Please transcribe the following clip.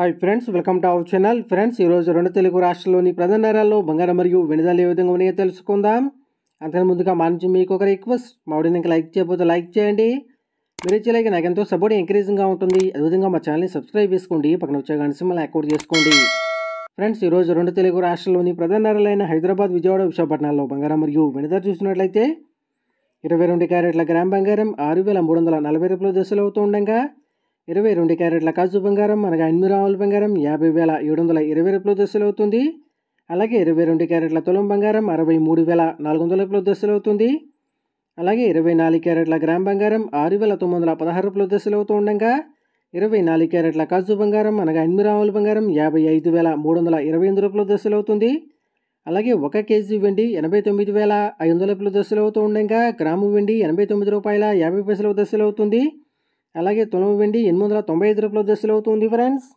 hi friends welcome to our channel friends ఈరోజు రెండు తెలుగు రాష్ట్రంలోని ప్రధాన నగరాల్లో బంగారం మరియు వినదాలు ఏ విధంగా ఉన్నాయో తెలుసుకుందాం అంతకు ముందుగా మా నుంచి మీకు ఒక రిక్వెస్ట్ మా వీడియోని లైక్ చేయకపోతే లైక్ చేయండి మీరు ఇచ్చేలాగే నాకు ఎంతో సపోర్ట్ ఎంకరేజింగ్గా ఉంటుంది అదేవిధంగా మా ఛానల్ని సబ్స్క్రైబ్ చేసుకోండి పక్కన వచ్చే గంట మళ్ళీ అకౌంట్ చేసుకోండి ఫ్రెండ్స్ ఈరోజు రెండు తెలుగు రాష్ట్రంలోని ప్రధాన నగరాలైన హైదరాబాద్ విజయవాడ విశాఖపట్నంలో బంగారం మరియు వెనుదలు చూసినట్లయితే ఇరవై రెండు క్యారెట్ల గ్రామ్ బంగారం ఆరు వేల మూడు వందల నలభై రూపాయలు దశలు అవుతుండగా ఇరవై రెండు క్యారెట్ల కాజు బంగారం అనగా ఎనిమిది రావుల బంగారం యాభై వేల ఏడు వందల ఇరవై రూపాయల దశలు అవుతుంది అలాగే ఇరవై రెండు క్యారెట్ల తులం బంగారం అరవై మూడు వేల నాలుగు వందల రూపాయల దశలు అవుతుంది అలాగే ఇరవై నాలుగు క్యారెట్ల గ్రామ్ బంగారం ఆరు వేల తొమ్మిది వందల పదహారు రూపాయల దశలు అవుతూ ఉండగా ఇరవై నాలుగు క్యారెట్ల కాజు బంగారం అనగా ఎనిమిది రావుల బంగారం యాభై ఐదు వేల మూడు వందల ఇరవై ఎనిమిది రూపాయల దశలు అవుతుంది అలాగే ఒక కేజీ వెండి ఎనభై తొమ్మిది వేల ఐదు వందల రూపాయల దశలు అవుతూ ఉండగా గ్రాము వెండి ఎనభై తొమ్మిది రూపాయల యాభై పైసల దశలు అవుతుంది అలాగే తొలభై వెండి ఎనిమిది వందల తొంభై ఐదు రూపాయల దశలు అవుతుంది ఫ్రెండ్స్